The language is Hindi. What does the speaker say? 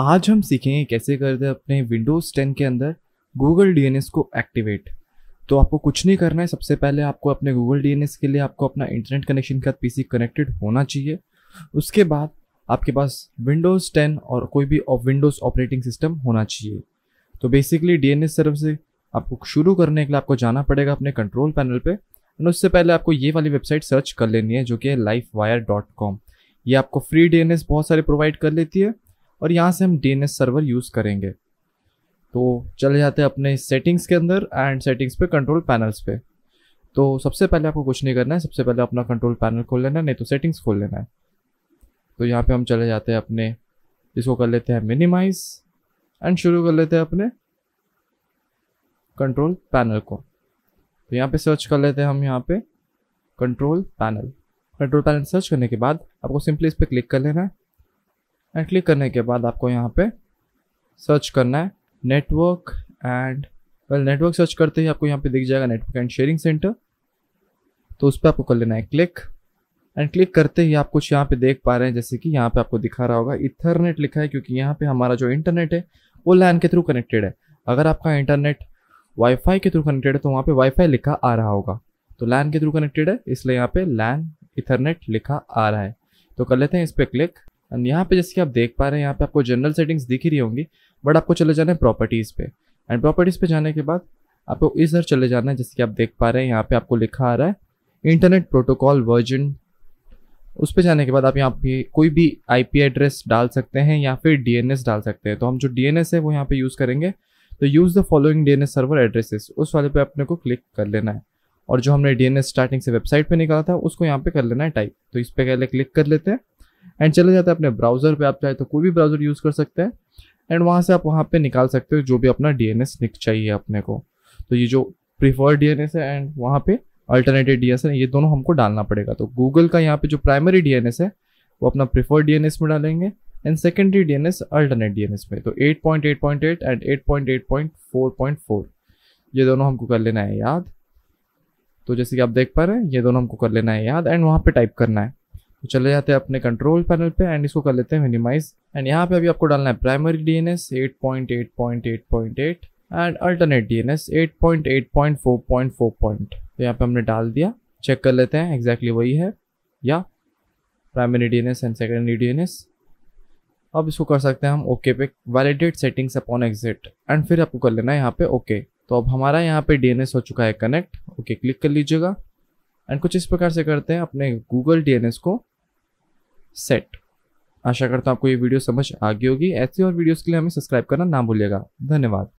आज हम सीखेंगे कैसे कर दें अपने विंडोज़ 10 के अंदर गूगल डी को एक्टिवेट तो आपको कुछ नहीं करना है सबसे पहले आपको अपने गूगल डी के लिए आपको अपना इंटरनेट कनेक्शन के साथ पी कनेक्टेड होना चाहिए उसके बाद आपके पास विंडोज़ 10 और कोई भी विंडोज़ ऑपरेटिंग सिस्टम होना चाहिए तो बेसिकली डी एन से आपको शुरू करने के लिए आपको जाना पड़ेगा अपने कंट्रोल पैनल पर उससे पहले आपको ये वाली वेबसाइट सर्च कर लेनी है जो कि है लाइफ ये आपको फ्री डी बहुत सारे प्रोवाइड कर लेती है और यहाँ से हम डी सर्वर यूज़ करेंगे तो चले जाते हैं अपने सेटिंग्स के अंदर एंड सेटिंग्स पे कंट्रोल पैनल्स पे तो सबसे पहले आपको कुछ नहीं करना है सबसे पहले अपना कंट्रोल पैनल खोल लेना है नहीं तो सेटिंग्स खोल लेना है तो यहाँ पे हम चले जाते हैं अपने इसको कर लेते हैं मिनिमाइज एंड शुरू कर लेते हैं अपने कंट्रोल पैनल को तो यहाँ पे सर्च कर लेते हैं हम यहाँ पे control panel control panel search करने के बाद आपको सिंपली इस पर क्लिक कर लेना है एंड क्लिक करने के बाद आपको यहाँ पे सर्च करना है network and well network search करते ही आपको यहाँ पे दिख जाएगा नेटवर्क एंड शेयरिंग सेंटर तो उस पर आपको कर लेना है क्लिक एंड क्लिक करते ही आप कुछ यहाँ पे देख पा रहे हैं जैसे कि यहाँ पे आपको दिखा रहा होगा इथरनेट लिखा है क्योंकि यहाँ पे हमारा जो इंटरनेट है वो लैन के थ्रू कनेक्टेड है अगर आपका इंटरनेट वाईफाई के थ्रू कनेक्टेड है तो वहाँ पे वाईफाई लिखा आ रहा होगा तो लैन के थ्रू कनेक्टेड है इसलिए यहाँ पे लैन इथरनेट लिखा आ रहा है तो कर लेते हैं इस पर क्लिक एंड यहाँ पे जैसे कि आप देख पा रहे हैं यहाँ पे आपको जनरल सेटिंग्स दिख ही रही होंगी बट आपको चले जाना है प्रॉपर्टीज़ पे एंड प्रॉपर्टीज़ पे जाने के बाद आपको इधर चले जाना है जैसे कि आप देख पा रहे हैं यहाँ पे आपको लिखा आ रहा है इंटरनेट प्रोटोकॉल वर्जन उस पर जाने के बाद आप यहाँ पे कोई भी आई एड्रेस डाल सकते हैं या फिर डीएनएस डाल सकते हैं तो हम जो डीएनएस है वो यहाँ पे यूज़ करेंगे तो use the following DNS server addresses उस वाले पे अपने को क्लिक कर लेना है और जो हमने डीएनएस स्टार्टिंग से वेबसाइट पर निकाला था उसको यहाँ पर कर लेना है टाइप तो इस पर पहले क्लिक कर लेते हैं एंड चले जाते हैं अपने ब्राउज़र पे आप चाहे तो कोई भी ब्राउज़र यूज़ कर सकते हैं एंड वहाँ से आप वहाँ पे निकाल सकते हो जो भी अपना डी एन चाहिए अपने को तो ये जो प्रीफर्ड डी है एंड वहाँ पे अल्टरनेटिव डी है ये दोनों हमको डालना पड़ेगा तो गूगल का यहाँ पे जो प्राइमरी डी है वो अपना प्रीफर्ड डी में डालेंगे and secondary D alternate D में तो eight point eight and eight four ये दोनों हमको कर लेना है याद तो जैसे कि आप देख पा रहे हैं ये दोनों हमको कर लेना है याद एंड वहाँ पे टाइप करना है तो चले जाते हैं अपने कंट्रोल पैनल पे एंड इसको कर लेते हैं मिनिमाइज एंड यहाँ पे अभी आपको डालना है primary D N S eight point eight point eight point eight and alternate D N S eight point eight point four point four point तो यहाँ पे हमने डाल दिया चेक कर लेते हैं एग्जैक्टली exactly वही है या primary D N S and secondary D N S अब इसको कर सकते हैं हम ओके पे validate settings upon exit and फिर आपको कर लेना है यहाँ पे ओके तो अब हमारा यहाँ पे एस हो चुका है कनेक्ट ओके क्लिक कर लीजिएगा एंड कुछ इस प्रकार से करते हैं अपने गूगल एस को सेट आशा करता हूँ आपको ये वीडियो समझ आ गई होगी ऐसी और वीडियोस के लिए हमें सब्सक्राइब करना ना भूलिएगा धन्यवाद